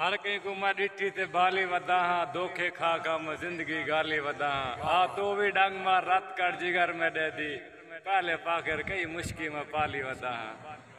हर कहीं को मैं ॾिठी से बाली वदा हाँ दोखे खा का मैं ज़िंदगी गाली वदा हाँ हा तो भी डंग मार राति कर जिगर में दे दी पहले पाकर कई मुश्किल में पाली वदा हाँ